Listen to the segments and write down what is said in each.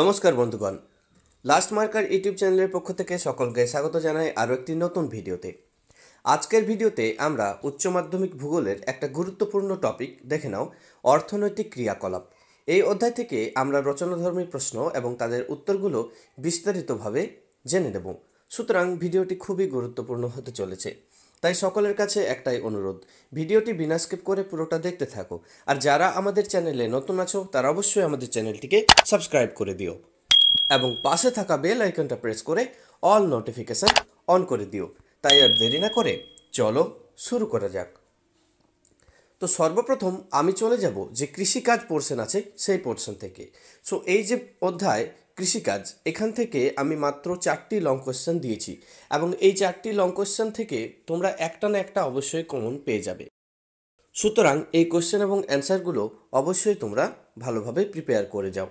নমস্কার বন্ধুগণ last marker YouTube চ্যানেলের পক্ষ থেকে সকলকে স্বাগত জানাই আরও একটি নতুন ভিডিওতে আজকের ভিডিওতে আমরা উচ্চ মাধ্যমিক ভূগোলের একটা গুরুত্বপূর্ণ টপিক দেখে নাও অর্থনৈতিক ক্রিয়াকলাপ এই অধ্যায় থেকে আমরা রচনাধর্মী প্রশ্ন এবং তাদের উত্তরগুলো বিস্তারিতভাবে জেনে নেব সুতরাং ভিডিওটি খুবই গুরুত্বপূর্ণ হতে চলেছে তাই সকলের কাছে একটাই অনুরোধ ভিডিওটি বিনা স্কিপ করে পুরোটা দেখতে থাকো আর যারা আমাদের চ্যানেলে নতুন আছো তারা অবশ্যই আমাদের চ্যানেলটিকে সাবস্ক্রাইব করে দিও এবং পাশে থাকা বেল আইকনটা প্রেস করে অল নোটিফিকেশান অন করে দিও তাই আর দেরি না করে চলো শুরু করা যাক তো সর্বপ্রথম আমি চলে যাব যে কৃষিকাজ পোর্শন আছে সেই পোর্শন থেকে সো এই যে অধ্যায় কৃষিকাজ এখান থেকে আমি মাত্র চারটি লং কোশ্চেন দিয়েছি এবং এই চারটি লং কোশ্চেন থেকে তোমরা একটা না একটা অবশ্যই কমন পেয়ে যাবে সুতরাং এই কোশ্চেন এবং অ্যান্সারগুলো অবশ্যই তোমরা ভালোভাবে প্রিপেয়ার করে যাও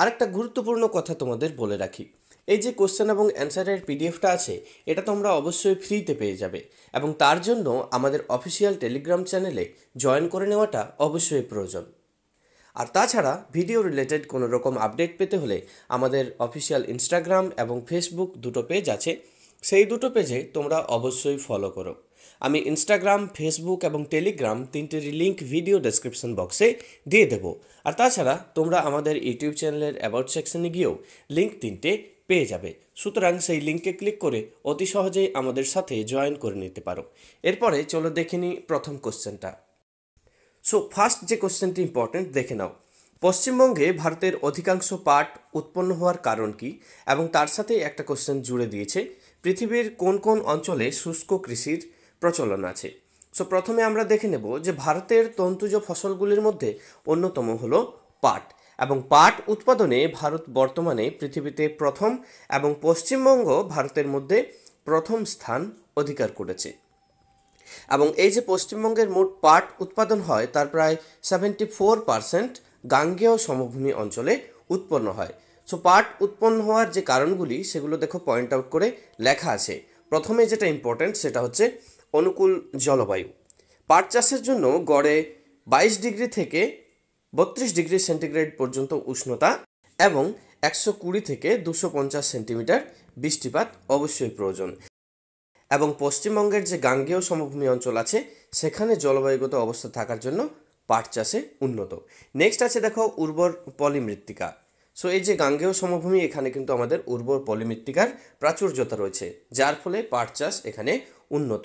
আরেকটা গুরুত্বপূর্ণ কথা তোমাদের বলে রাখি এই যে কোশ্চেন এবং অ্যান্সারের পিডিএফটা আছে এটা তোমরা অবশ্যই ফ্রিতে পেয়ে যাবে এবং তার জন্য আমাদের অফিসিয়াল টেলিগ্রাম চ্যানেলে জয়েন করে নেওয়াটা অবশ্যই প্রয়োজন আর তাছাড়া ভিডিও রিলেটেড কোনো রকম আপডেট পেতে হলে আমাদের অফিসিয়াল ইনস্টাগ্রাম এবং ফেসবুক দুটো পেজ আছে সেই দুটো পেজে তোমরা অবশ্যই ফলো করো আমি ইনস্টাগ্রাম ফেসবুক এবং টেলিগ্রাম তিনটির লিঙ্ক ভিডিও ডেসক্রিপশন বক্সে দিয়ে দেবো আর তাছাড়া তোমরা আমাদের ইউটিউব চ্যানেলের অ্যাবাউট সেকশনে গিয়েও লিঙ্ক তিনটে পেয়ে যাবে সুতরাং সেই লিঙ্কে ক্লিক করে অতি সহজেই আমাদের সাথে জয়েন করে নিতে পারো এরপরে চলো দেখে নিই প্রথম কোশ্চেনটা সো ফার্স্ট যে কোশ্চেনটি ইম্পর্টেন্ট দেখে নাও পশ্চিমবঙ্গে ভারতের অধিকাংশ পাট উৎপন্ন হওয়ার কারণ কি এবং তার সাথে একটা কোশ্চেন জুড়ে দিয়েছে পৃথিবীর কোন কোন অঞ্চলে শুষ্ক কৃষির প্রচলন আছে সো প্রথমে আমরা দেখে নেব যে ভারতের তন্তুজ ফসলগুলির মধ্যে অন্যতম হলো পাট এবং পাট উৎপাদনে ভারত বর্তমানে পৃথিবীতে প্রথম এবং পশ্চিমবঙ্গ ভারতের মধ্যে প্রথম স্থান অধিকার করেছে এবং এই যে পশ্চিমবঙ্গের মোট পাট উৎপাদন হয় তার প্রায় সেভেন্টি ফোর পারসেন্ট গাঙ্গেয় সমভূমি অঞ্চলে উৎপন্ন হয় সো পাট উৎপন্ন হওয়ার যে কারণগুলি সেগুলো দেখো পয়েন্ট আউট করে লেখা আছে প্রথমে যেটা ইম্পর্ট্যান্ট সেটা হচ্ছে অনুকূল জলবায়ু পাট চাষের জন্য গড়ে বাইশ ডিগ্রি থেকে বত্রিশ ডিগ্রি সেন্টিগ্রেড পর্যন্ত উষ্ণতা এবং একশো কুড়ি থেকে দুশো পঞ্চাশ সেন্টিমিটার বৃষ্টিপাত অবশ্যই প্রয়োজন এবং পশ্চিমবঙ্গের যে গাঙ্গেয় সমভূমি অঞ্চল আছে সেখানে জলবায়ুগত অবস্থা থাকার জন্য পাট চাষে উন্নত নেক্সট আছে দেখো উর্বর পলিমৃত্তিকা সো এই যে গাঙ্গেয় সমভূমি এখানে কিন্তু আমাদের উর্বর পলিমৃত্তিকার প্রাচুর্যতা রয়েছে যার ফলে পাট চাষ এখানে উন্নত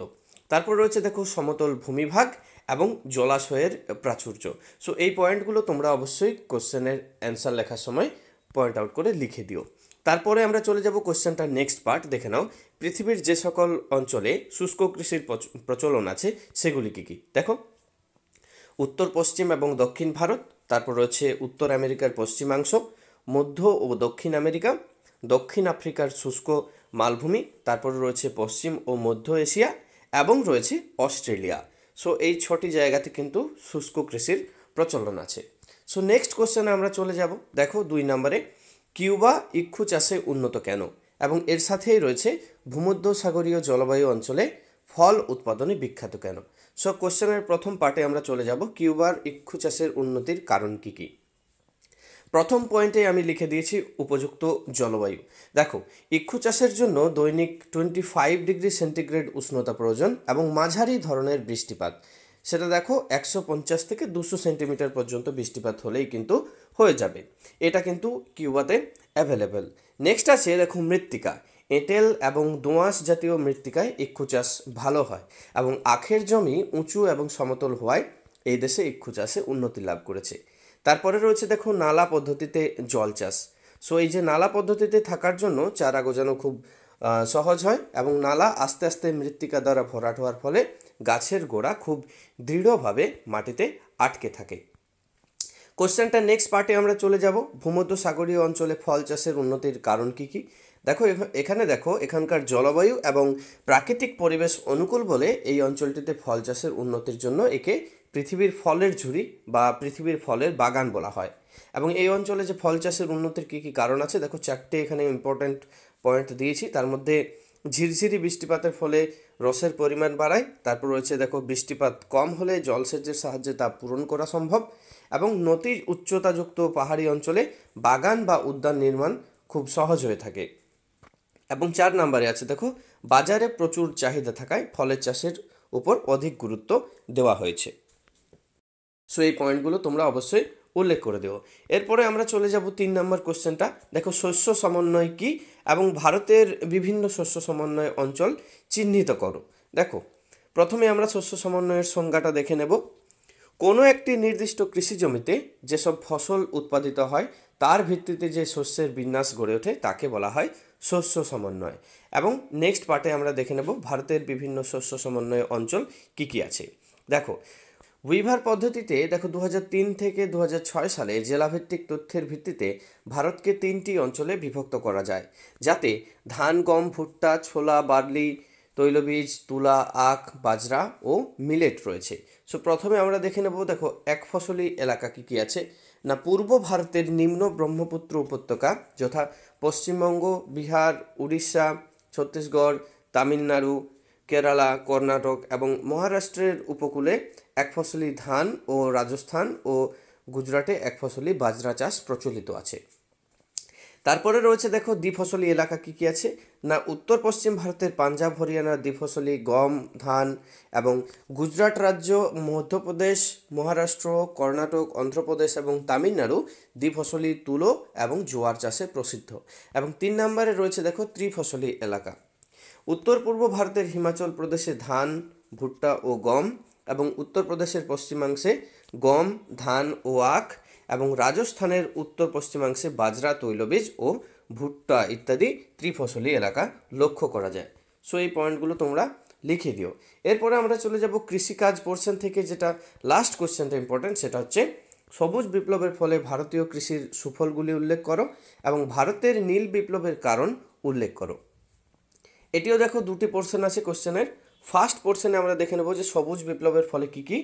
তারপর রয়েছে দেখো সমতল ভূমিভাগ এবং জলাশয়ের প্রাচুর্য সো এই পয়েন্টগুলো তোমরা অবশ্যই কোশ্চেনের অ্যান্সার লেখার সময় পয়েন্ট আউট করে লিখে দিও তারপরে আমরা চলে যাব কোশ্চেনটার নেক্সট পার্ট দেখে নাও পৃথিবীর যে সকল অঞ্চলে শুষ্ক কৃষির প্রচলন আছে সেগুলি কী কী দেখো উত্তর পশ্চিম এবং দক্ষিণ ভারত তারপর রয়েছে উত্তর আমেরিকার পশ্চিমাংশ মধ্য ও দক্ষিণ আমেরিকা দক্ষিণ আফ্রিকার শুষ্ক মালভূমি তারপর রয়েছে পশ্চিম ও মধ্য এশিয়া এবং রয়েছে অস্ট্রেলিয়া সো এই ছটি জায়গাতে কিন্তু শুষ্ক কৃষির প্রচলন আছে সো নেক্সট কোশ্চেনে আমরা চলে যাব দেখো দুই নম্বরে কিউবা ইক্ষু চাষে উন্নত কেন এবং এর সাথেই রয়েছে ভূমধ্যসাগরীয় জলবায়ু অঞ্চলে ফল উৎপাদনে বিখ্যাত কেন সব কোশ্চেনের প্রথম পার্টে আমরা চলে যাব কিউবার ইক্ষু চাষের উন্নতির কারণ কী কী প্রথম পয়েন্টে আমি লিখে দিয়েছি উপযুক্ত জলবায়ু দেখো ইক্ষু চাষের জন্য দৈনিক টোয়েন্টি ফাইভ ডিগ্রি সেন্টিগ্রেড উষ্ণতা প্রয়োজন এবং মাঝারি ধরনের বৃষ্টিপাত সেটা দেখো একশো পঞ্চাশ থেকে দুশো সেন্টিমিটার পর্যন্ত বৃষ্টিপাত হলেই কিন্তু হয়ে যাবে এটা কিন্তু কিউবাতে অ্যাভেলেবেল নেক্সট আছে দেখো মৃত্তিকা এঁটেল এবং দোঁয়াশ জাতীয় মৃত্তিকায় ইক্ষু চাষ ভালো হয় এবং আখের জমি উঁচু এবং সমতল হওয়ায় এই দেশে ইক্ষু চাষে উন্নতি লাভ করেছে তারপরে রয়েছে দেখো নালা পদ্ধতিতে জল চাষ সো এই যে নালা পদ্ধতিতে থাকার জন্য চারা গোজানো খুব সহজ হয় এবং নালা আস্তে আস্তে মৃত্তিকা দ্বারা ভরাট হওয়ার ফলে গাছের গোড়া খুব দৃঢ়ভাবে মাটিতে আটকে থাকে কোশ্চেনটা নেক্সট পার্টে আমরা চলে যাব ভূমধ্য সাগরীয় অঞ্চলে ফল চাষের উন্নতির কারণ কী কী দেখো এখানে দেখো এখানকার জলবায়ু এবং প্রাকৃতিক পরিবেশ অনুকূল বলে এই অঞ্চলটিতে ফল চাষের উন্নতির জন্য একে পৃথিবীর ফলের ঝুড়ি বা পৃথিবীর ফলের বাগান বলা হয় এবং এই অঞ্চলে যে ফল চাষের উন্নতির কী কী কারণ আছে দেখো চারটে এখানে ইম্পর্ট্যান্ট পয়েন্ট দিয়েছি তার মধ্যে ঝিরঝিরি বৃষ্টিপাতের ফলে রসের পরিমাণ বাড়ায় তারপর রয়েছে দেখো বৃষ্টিপাত কম হলে জলসেচের সাহায্যে তা পূরণ করা সম্ভব এবং নদীর উচ্চতাযুক্ত পাহাড়ি অঞ্চলে বাগান বা উদ্যান নির্মাণ খুব সহজ হয়ে থাকে এবং চার নাম্বারে আছে দেখো বাজারে প্রচুর চাহিদা থাকায় ফলের চাষের উপর অধিক গুরুত্ব দেওয়া হয়েছে সো এই পয়েন্টগুলো তোমরা অবশ্যই উল্লেখ করে দেব এরপরে আমরা চলে যাব তিন নম্বর কোশ্চেনটা দেখো শস্য সমন্বয় কি এবং ভারতের বিভিন্ন শস্য সমন্বয় অঞ্চল চিহ্নিত করো দেখো প্রথমে আমরা শস্য সমন্বয়ের সংজ্ঞাটা দেখে নেব কোনো একটি নির্দিষ্ট কৃষি জমিতে যেসব ফসল উৎপাদিত হয় তার ভিত্তিতে যে শস্যের বিন্যাস গড়ে ওঠে তাকে বলা হয় শস্য সমন্বয় এবং নেক্সট পার্টে আমরা দেখে নেব ভারতের বিভিন্ন শস্য সমন্বয় অঞ্চল কী কী আছে দেখো উইভার পদ্ধতিতে দেখো দু থেকে দু সালে জেলাভিত্তিক তথ্যের ভিত্তিতে ভারতকে তিনটি অঞ্চলে বিভক্ত করা যায় যাতে ধান গম ভুট্টা ছোলা বার্লি তৈলবীজ তুলা আখ বাজরা ও মিলেট রয়েছে সো প্রথমে আমরা দেখে নেব দেখো এক ফসলি এলাকা কী কী আছে না পূর্ব ভারতের নিম্ন ব্রহ্মপুত্র উপত্যকা যথা পশ্চিমবঙ্গ বিহার উড়িষ্যা ছত্তিশগড় তামিলনাড়ু কেরালা কর্ণাটক এবং মহারাষ্ট্রের উপকূলে এক ফসলি ধান ও রাজস্থান ও গুজরাটে এক ফসলি বাজরা চাষ প্রচলিত আছে তারপরে রয়েছে দেখো দ্বিফসলি এলাকা কী কী আছে না উত্তর পশ্চিম ভারতের পাঞ্জাব হরিয়ানা দ্বিফসলি গম ধান এবং গুজরাট রাজ্য মধ্যপ্রদেশ মহারাষ্ট্র কর্ণাটক অন্ধ্রপ্রদেশ এবং তামিলনাড়ু দ্বিফসলি তুলো এবং জোয়ার চাষে প্রসিদ্ধ এবং তিন নম্বরে রয়েছে দেখো ত্রিফসলি এলাকা উত্তর পূর্ব ভারতের হিমাচল প্রদেশে ধান ভুট্টা ও গম এবং উত্তরপ্রদেশের পশ্চিমাংশে গম ধান ও আখ এবং রাজস্থানের উত্তর পশ্চিমাংশে বাজরা তৈলবীজ ও ভুট্টা ইত্যাদি ত্রিফসলি এলাকা লক্ষ্য করা যায় সো এই পয়েন্টগুলো তোমরা লিখে দিও এরপরে আমরা চলে যাব কৃষিকাজ পোর্শন থেকে যেটা লাস্ট কোশ্চেনটা ইম্পর্টেন্ট সেটা হচ্ছে সবুজ বিপ্লবের ফলে ভারতীয় কৃষির সুফলগুলি উল্লেখ করো এবং ভারতের নীল বিপ্লবের কারণ উল্লেখ করো এটিও দেখো দুটি পোর্শন আছে কোশ্চেনের ফার্স্ট পোর্শনে আমরা দেখে নেব যে সবুজ বিপ্লবের ফলে কী কী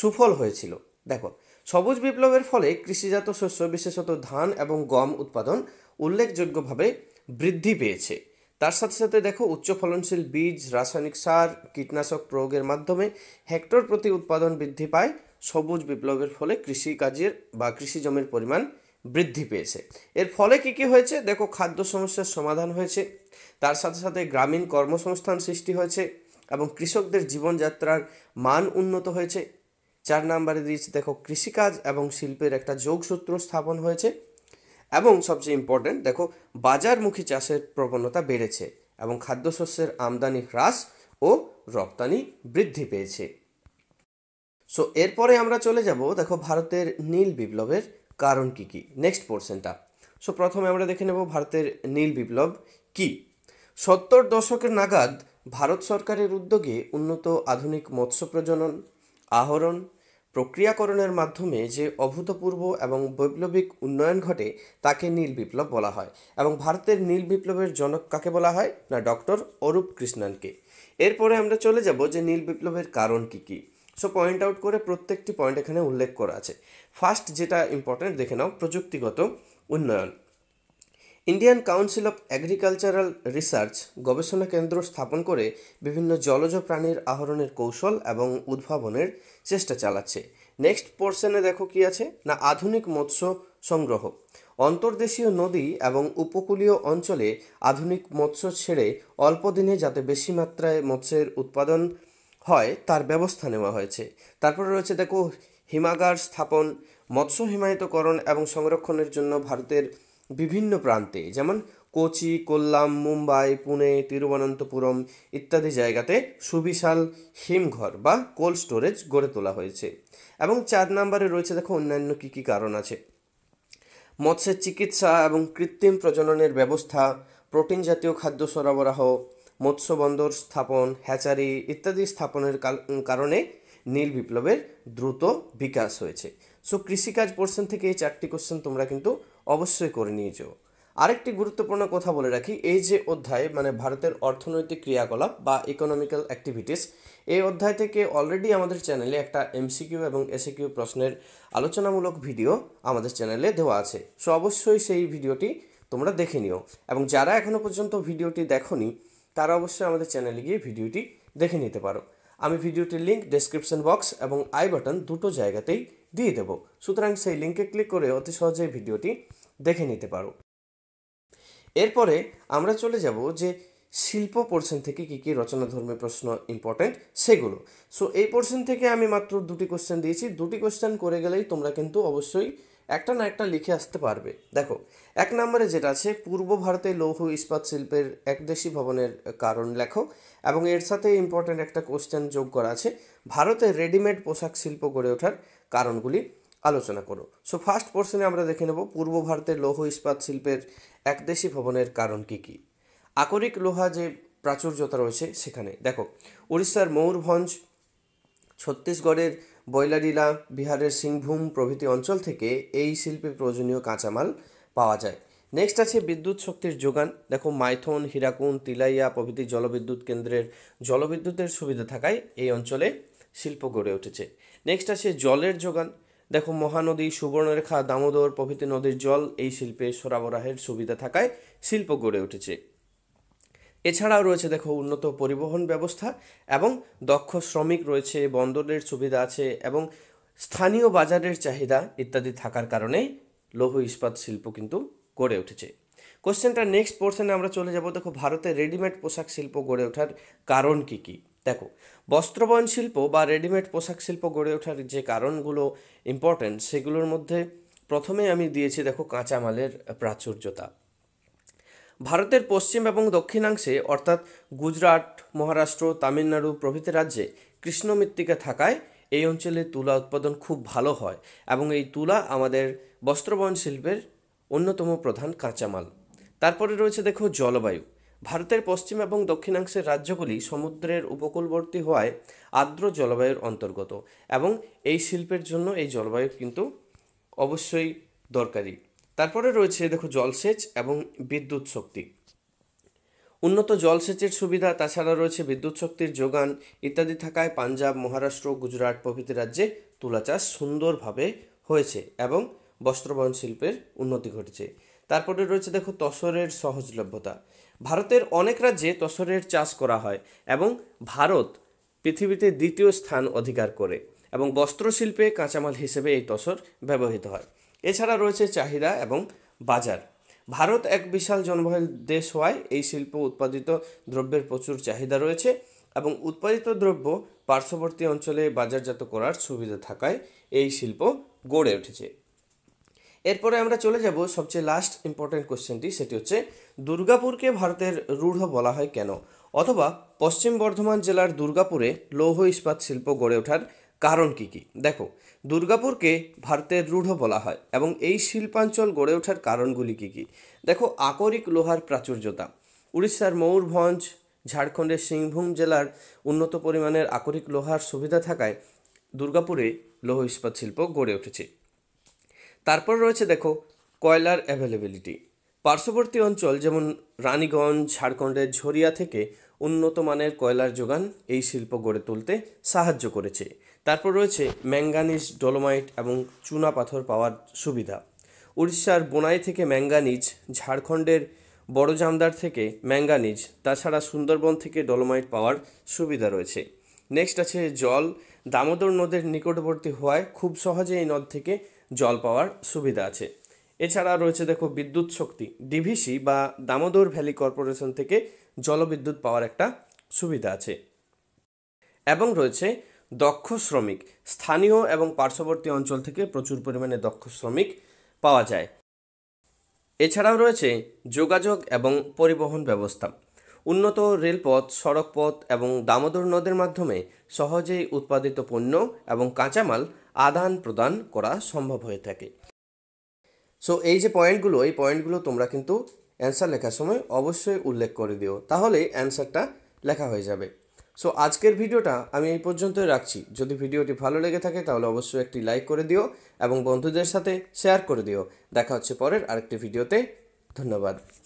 সুফল হয়েছিল দেখো সবুজ বিপ্লবের ফলে কৃষিজাত শস্য বিশেষত ধান এবং গম উৎপাদন উল্লেখযোগ্যভাবে বৃদ্ধি পেয়েছে তার সাথে সাথে দেখো উচ্চ ফলনশীল বীজ রাসায়নিক সার কীটনাশক প্রয়োগের মাধ্যমে হেক্টর প্রতি উৎপাদন বৃদ্ধি পায় সবুজ বিপ্লবের ফলে কৃষিকাজের বা কৃষি জমির পরিমাণ বৃদ্ধি পেয়েছে এর ফলে কী কী হয়েছে দেখো খাদ্য সমস্যার সমাধান হয়েছে তার সাথে সাথে গ্রামীণ কর্মসংস্থান সৃষ্টি হয়েছে এবং কৃষকদের জীবনযাত্রার মান উন্নত হয়েছে চার নাম্বারে দিয়েছি দেখো কৃষিকাজ এবং শিল্পের একটা যোগসূত্র স্থাপন হয়েছে এবং সবচেয়ে ইম্পর্ট্যান্ট দেখো বাজারমুখী চাষের প্রবণতা বেড়েছে এবং খাদ্যশস্যের আমদানি হ্রাস ও রপ্তানি বৃদ্ধি পেয়েছে সো এরপরে আমরা চলে যাব দেখো ভারতের নীল বিপ্লবের কারণ কি কি নেক্সট পোর্শনটা সো প্রথমে আমরা দেখে নেব ভারতের নীল বিপ্লব কি সত্তর দশকের নাগাদ ভারত সরকারের উদ্যোগে উন্নত আধুনিক মৎস্য প্রজনন আহরণ প্রক্রিয়াকরণের মাধ্যমে যে অভূতপূর্ব এবং বৈপ্লবিক উন্নয়ন ঘটে তাকে নীল বিপ্লব বলা হয় এবং ভারতের নীল বিপ্লবের জনক কাকে বলা হয় না ডক্টর অরূপ কৃষ্ণানকে এরপরে আমরা চলে যাব যে নীল বিপ্লবের কারণ কি কী সো পয়েন্ট আউট করে প্রত্যেকটি পয়েন্ট এখানে উল্লেখ করা আছে ফার্স্ট যেটা ইম্পর্ট্যান্ট দেখে নাও প্রযুক্তিগত উন্নয়ন Indian Council of Agricultural Research গবেষণা কেন্দ্র স্থাপন করে বিভিন্ন জলজ প্রাণীর আহরণের কৌশল এবং উদ্ভাবনের চেষ্টা চালাচ্ছে নেক্সট পোর্শনে দেখো কি আছে না আধুনিক মৎস্য সংগ্রহ অন্তর্দেশীয় নদী এবং উপকূলীয় অঞ্চলে আধুনিক মৎস্য ছেড়ে অল্প দিনে যাতে বেশি মাত্রায় মৎস্যের উৎপাদন হয় তার ব্যবস্থা নেওয়া হয়েছে তারপরে রয়েছে দেখো হিমাগার স্থাপন মৎস্য হিমায়িতকরণ এবং সংরক্ষণের জন্য ভারতের বিভিন্ন প্রান্তে যেমন কোচি কোল্লাম মুম্বাই পুনে তিরুবনন্তপুরম ইত্যাদি জায়গাতে সুবিশাল হিমঘর বা কোল্ড স্টোরেজ গড়ে তোলা হয়েছে এবং চার নম্বরে রয়েছে দেখো অন্যান্য কী কী কারণ আছে মৎস্যের চিকিৎসা এবং কৃত্রিম প্রজননের ব্যবস্থা প্রোটিন জাতীয় খাদ্য সরবরাহ মৎস্য বন্দর স্থাপন হ্যাচারি ইত্যাদি স্থাপনের কারণে নীল বিপ্লবের দ্রুত বিকাশ হয়েছে সো কৃষিকাজ পোর্শন থেকে এই চারটি কোশ্চেন তোমরা কিন্তু অবশ্যই করে নিয়ে যেও আরেকটি গুরুত্বপূর্ণ কথা বলে রাখি এই যে অধ্যায় মানে ভারতের অর্থনৈতিক ক্রিয়াকলাপ বা ইকোনমিক্যাল অ্যাক্টিভিটিস এই অধ্যায় থেকে অলরেডি আমাদের চ্যানেলে একটা এমসিকিউ এবং এসিকিউ প্রশ্নের আলোচনামূলক ভিডিও আমাদের চ্যানেলে দেওয়া আছে সো অবশ্যই সেই ভিডিওটি তোমরা দেখে নিও এবং যারা এখনও পর্যন্ত ভিডিওটি দেখনি তারা অবশ্যই আমাদের চ্যানেলে গিয়ে ভিডিওটি দেখে নিতে পারো আমি ভিডিওটির লিঙ্ক ডেসক্রিপশন বক্স এবং আই বাটন দুটো জায়গাতেই দিয়ে দেবো সুতরাং সেই লিঙ্কে ক্লিক করে অতি সহজেই ভিডিওটি দেখে নিতে পারো এরপরে আমরা চলে যাব যে শিল্প পোর্শন থেকে কী কী রচনাধর্মী প্রশ্ন ইম্পর্টেন্ট সেগুলো সো এই পোর্শন থেকে আমি মাত্র দুটি কোশ্চেন দিয়েছি দুটি কোশ্চেন করে গেলেই তোমরা কিন্তু অবশ্যই একটা না একটা লিখে আসতে পারবে দেখো এক নম্বরে যেটা আছে পূর্ব ভারতে লৌহ ইস্পাত শিল্পের একদেশী ভবনের কারণ লেখো এবং এর সাথে ইম্পর্ট্যান্ট একটা কোশ্চেন যোগ করা আছে ভারতে রেডিমেড পোশাক শিল্প গড়ে ওঠার কারণগুলি আলোচনা করো সো ফার্স্ট পোর্শনে আমরা দেখে নেব পূর্ব ভারতের লৌহ ইস্পাত শিল্পের একদেশি ভবনের কারণ কি কি আকরিক লোহা যে প্রাচুর্যতা রয়েছে সেখানে দেখো উড়িষ্যার ময়ূরভঞ্জ ছত্তিশগড়ের বৈলারিলা বিহারের সিংভূম প্রভৃতি অঞ্চল থেকে এই শিল্পে প্রয়োজনীয় কাঁচামাল পাওয়া যায় নেক্সট আছে বিদ্যুৎ শক্তির যোগান দেখো মাইথন হীরাকুন তিলাইয়া প্রভৃতি জলবিদ্যুৎ কেন্দ্রের জলবিদ্যুতের সুবিধা থাকায় এই অঞ্চলে শিল্প গড়ে উঠেছে নেক্সট আছে জলের যোগান দেখো মহানদী সুবর্ণরেখা দামোদর প্রভৃতি নদীর জল এই শিল্পে সরবরাহের সুবিধা থাকায় শিল্প গড়ে উঠেছে এছাড়াও রয়েছে দেখো উন্নত পরিবহন ব্যবস্থা এবং দক্ষ শ্রমিক রয়েছে বন্দরের সুবিধা আছে এবং স্থানীয় বাজারের চাহিদা ইত্যাদি থাকার কারণে লৌহ ইস্পাত শিল্প কিন্তু গড়ে উঠেছে কোশ্চেনটা নেক্সট পোর্শনে আমরা চলে যাব দেখো ভারতে রেডিমেড পোশাক শিল্প গড়ে ওঠার কারণ কী কী দেখো বস্ত্রবয়ন শিল্প বা রেডিমেড পোশাক শিল্প গড়ে ওঠার যে কারণগুলো ইম্পর্ট্যান্ট সেগুলোর মধ্যে প্রথমে আমি দিয়েছি দেখো কাঁচামালের প্রাচুর্যতা ভারতের পশ্চিম এবং দক্ষিণাংশে অর্থাৎ গুজরাট মহারাষ্ট্র তামিলনাড়ু প্রভৃতি রাজ্যে কৃষ্ণ মৃত্তিকা থাকায় এই অঞ্চলে তুলা উৎপাদন খুব ভালো হয় এবং এই তুলা আমাদের বস্ত্রবয়ন শিল্পের অন্যতম প্রধান কাঁচামাল তারপরে রয়েছে দেখো জলবায়ু ভারতের পশ্চিম এবং দক্ষিণাংশের রাজ্যগুলি সমুদ্রের উপকূলবর্তী হওয়ায় আর্দ্র জলবায়ুর অন্তর্গত এবং এই শিল্পের জন্য এই জলবায়ু কিন্তু অবশ্যই দরকারি তারপরে রয়েছে দেখো জলসেচ এবং বিদ্যুৎ শক্তি উন্নত জলসেচের সুবিধা তাছাড়া রয়েছে বিদ্যুৎ শক্তির যোগান ইত্যাদি থাকায় পাঞ্জাব মহারাষ্ট্র গুজরাট প্রভৃতি রাজ্যে তুলা চাষ সুন্দরভাবে হয়েছে এবং বস্ত্রবয়ন শিল্পের উন্নতি ঘটেছে তারপরে রয়েছে দেখো তসরের সহজলভ্যতা ভারতের অনেক রাজ্যে তসরের চাষ করা হয় এবং ভারত পৃথিবীতে দ্বিতীয় স্থান অধিকার করে এবং বস্ত্রশিল্পে কাঁচামাল হিসেবে এই তসর ব্যবহৃত হয় এছাড়া রয়েছে চাহিদা এবং বাজার ভারত এক বিশাল জনবহুল দেশ হওয়ায় এই শিল্প উৎপাদিত দ্রব্যের প্রচুর চাহিদা রয়েছে এবং উৎপাদিত দ্রব্য পার্শ্ববর্তী অঞ্চলে বাজারজাত করার সুবিধা থাকায় এই শিল্প গড়ে উঠেছে এরপরে আমরা চলে যাব সবচেয়ে লাস্ট ইম্পর্টেন্ট কোশ্চেনটি সেটি হচ্ছে দুর্গাপুরকে ভারতের রূঢ় বলা হয় কেন অথবা পশ্চিম বর্ধমান জেলার দুর্গাপুরে লৌহ ইস্পাত শিল্প গড়ে ওঠার কারণ কি কি দেখো দুর্গাপুরকে ভারতের রূঢ় বলা হয় এবং এই শিল্পাঞ্চল গড়ে ওঠার কারণগুলি কি কি দেখো আকরিক লোহার প্রাচুর্যতা উড়িষ্যার ময়ূরভঞ্জ ঝাড়খণ্ডের সিংভূম জেলার উন্নত পরিমাণের আকরিক লোহার সুবিধা থাকায় দুর্গাপুরে লৌহ ইস্পাত শিল্প গড়ে উঠেছে তারপর রয়েছে দেখো কয়লার অ্যাভেলেবিলিটি পার্শ্ববর্তী অঞ্চল যেমন রানীগঞ্জ ঝাড়খণ্ডের ঝরিয়া থেকে উন্নত মানের কয়লার যোগান এই শিল্প গড়ে তুলতে সাহায্য করেছে তারপর রয়েছে ম্যাঙ্গানিজ ডলোমাইট এবং চুনা পাথর পাওয়ার সুবিধা উড়িষ্যার বোনাই থেকে ম্যাঙ্গানিজ ঝাড়খণ্ডের বড় জামদার থেকে ম্যাঙ্গানিজ তাছাড়া সুন্দরবন থেকে ডলোমাইট পাওয়ার সুবিধা রয়েছে নেক্সট আছে জল দামোদর নদের নিকটবর্তী হওয়ায় খুব সহজে এই নদ থেকে জল পাওয়ার সুবিধা আছে এছাড়া রয়েছে দেখো বিদ্যুৎ শক্তি ডিভিসি বা দামোদর ভ্যালি কর্পোরেশন থেকে জলবিদ্যুৎ পাওয়ার একটা সুবিধা আছে এবং রয়েছে দক্ষ শ্রমিক স্থানীয় এবং পার্শ্ববর্তী অঞ্চল থেকে প্রচুর পরিমাণে দক্ষ শ্রমিক পাওয়া যায় এছাড়াও রয়েছে যোগাযোগ এবং পরিবহন ব্যবস্থা উন্নত রেলপথ সড়কপথ এবং দামোদর নদের মাধ্যমে সহজেই উৎপাদিত পণ্য এবং কাঁচামাল আদান প্রদান করা সম্ভব হয়ে থাকে সো এই যে পয়েন্টগুলো এই পয়েন্টগুলো তোমরা কিন্তু অ্যান্সার লেখার সময় অবশ্যই উল্লেখ করে দিও তাহলে অ্যান্সারটা লেখা হয়ে যাবে সো আজকের ভিডিওটা আমি এই পর্যন্তই রাখছি যদি ভিডিওটি ভালো লেগে থাকে তাহলে অবশ্যই একটি লাইক করে দিও এবং বন্ধুদের সাথে শেয়ার করে দিও দেখা হচ্ছে পরের আরেকটি ভিডিওতে ধন্যবাদ